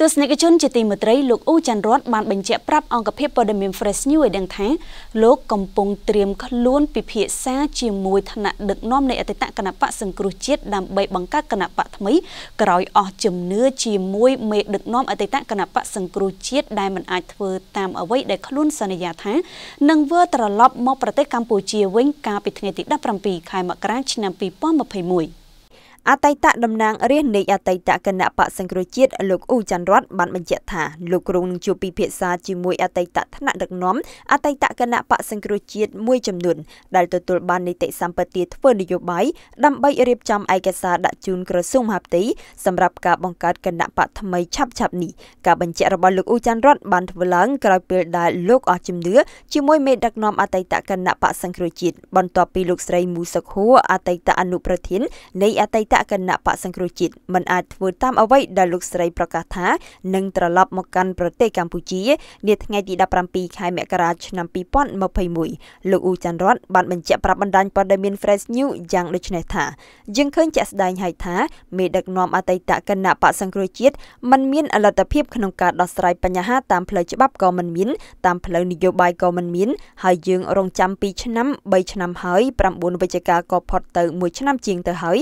ទស្សនិកជនជាទីមេត្រីលោកអ៊ូច័ន្ទរតបានបញ្ជាក់ប្រាប់អង្គភាពព័ត៌មាន Fresh News ឲ្យដឹងថាលោកកំពុងត្រៀមខ្លួនពិភាក្សាជាមួយថ្នាក់ដឹកនាំនៃអតីតគណៈបកសង្គ្រោះជាតិដើម្បីបង្កើតគណៈបកថ្មី ក្រោយអស់ជំនឿជាមួយមេដឹកនាំអតីតគណៈបកសង្គ្រោះជាតិដែលមិនអាចធ្វើតាមអ្វីដែលខ្លួនសន្យាថានឹងវិលត្រឡប់មកប្រទេសកម្ពុជាវិញកាលពីថ្ងៃទី17ខែមករាឆ្នាំ2021អតីតតំណាងរាស្ត្រនៃអតីតគណៈបកសង្គ្រោះជាតិលោកអ៊ូច័ន្ទរតបានបញ្ជាក់ថាលោកគ្រុងនឹងជួបពិភាក្សាជាមួយអតីតថ្នាក់ដឹកនាំអតីតគណៈបកសង្គ្រោះជាតិមួយចំនួនដែលទទួលបាននីតិសម្បទាធ្វើនយោបាយដើម្បីរៀបចំឯកសារដាក់ជូនក្រសួងមហាផ្ទៃសម្រាប់ការបង្កើតគណៈបកថ្មីឆាប់ៗនេះការបញ្ជាក់របស់លោកអ៊ូច័ន្ទរតបានធ្វើឡើងក្រោយពេលដែលលោកអស់ជំនឿជាមួយមេដឹកនាំអតីតគណៈបកសង្គ្រោះជាតិបន្ទាប់ពីលោកស្រីមូសុខហួរអតីតអនុប្រធាននៃអតីតគណៈបកសង្គ្រោះជាតិមិនអាចធ្វើតាមអ្វីដែលលោកស្រីប្រកាសថានឹងត្រឡប់មកកាន់ប្រទេសកម្ពុជានា ថ្ងៃទី17ខែមករាឆ្នាំ2021លោកអ៊ូចាន់រតបានបញ្ជាក់ប្រាប់បណ្ដាញព័ត៌មាន Fresh News យ៉ាងដូចនេះថាយើងឃើញជាក់ស្ដែងហើយថាមេដឹកនាំអតីតគណៈបកសង្គ្រោះជាតិមិនមានលទ្ធភាពក្នុងការដោះស្រាយបញ្ហាតាមផ្លូវច្បាប់ក៏មិនមាន តាមផ្លូវនយោបាយក៏មិនមានហើយយើងរងចាំ2ឆ្នាំ3ឆ្នាំហើយ9វិច្ឆិកាក៏ផុតទៅ1ឆ្នាំជាងទៅហើយ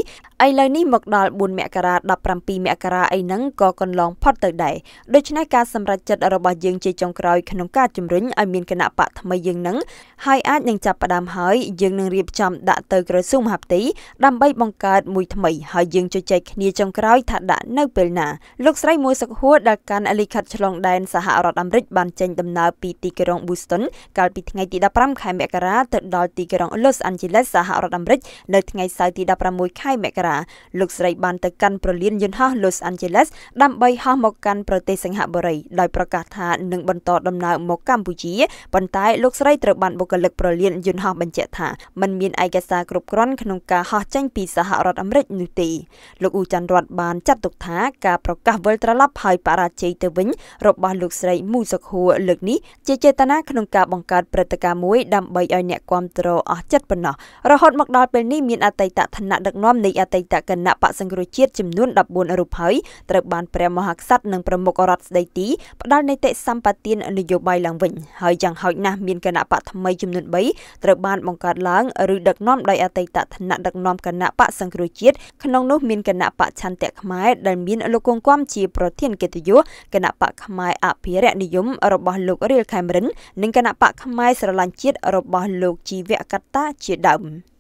ឥឡូវវនេះមកដល់4មករា17មករាអីហ្នឹងក៏កន្លងផុតទៅដែរដូច្នេះការសម្រេចចិត្តរបស់យើងជាចុងក្រោយក្នុងការជំរុញឲ្យមានគណៈបកថ្មីយើងនឹងហើយអាចនឹងចាប់ផ្ដើមហើយយើងនឹងរៀបចំដាក់ទៅក្រសួងមហាផ្ទៃដើម្បីបង្កើតមួយថ្មីហើយយើងជជែកគ្នាចុងក្រោយ ថាដាក់នៅពេលណាលោកស្រីមួយសុខហួរដែលកាន់លិខិតឆ្លងដែនសហរដ្ឋអាមេរិកបានចេញដំណើរពីទីក្រុង Boston កាលពីថ្ងៃទី15ខែមករាទៅដល់ទីក្រុង Los Angeles សហរដ្ឋអាមេរិកនៅថ្ងៃសៅរ៍ទី16ខែមករាលោកស្រីបានទៅកាន់ប្រលានយន្តហោះ Los Angeles ដើម្បីហោះមកកាន់ប្រទេសសិង្ហបុរី ដោយប្រកាសថានឹងបន្តដំណើរមកកម្ពុជាប៉ុន្តែលោកស្រីត្រូវបានបុគ្គលិកប្រលានយន្តហោះបញ្ជាក់ថាมันមានឯកសារគ្រប់គ្រាន់ក្នុងការហោះចេញពីសហរដ្ឋអាមេរិកនោះទេលោកអ៊ូចាន់រតបានចាត់ទុកថាការប្រកាសវិលត្រឡប់ហើយបរាជ័យទៅវិញរបស់លោកស្រីមូសុខួរលើកនេះជាចេតនាក្នុងការបង្កើតព្រឹត្តិការណ៍មួយដើម្បីឲ្យអ្នកគាំទ្រអស់ចិត្តប៉ុណ្ណោះរហូតមកដល់ពេលនេះមានអតីតឋានៈដឹកនាំនៃអតីតតគណៈបកសង្គ្រោះជាតិចំនួន14រូបហើយត្រូវបានព្រះមហាក្សត្រនិងប្រមុខរដ្ឋស្ដីទីផ្ដល់នីតិសម្បទាននយោបាយឡើងវិញហើយយ៉ាងហោចណាស់មានគណៈបកថ្មីចំនួន3ត្រូវបានបង្កើតឡើងឬដឹកនាំដោយអតីតឋានៈដឹកនាំគណៈបកសង្គ្រោះជាតិក្នុងនោះមានគណៈបកឆន្ទៈខ្មែរដែលមានលោកគង់គំជាប្រធានកិត្តិយសគណៈបកខ្មែរអភិរក្សនិយម របស់លោករៀលខេមរិននិងគណៈបកខ្មែរស្រឡាញ់ជាតិរបស់លោកជីវៈកត្តាជាដើម។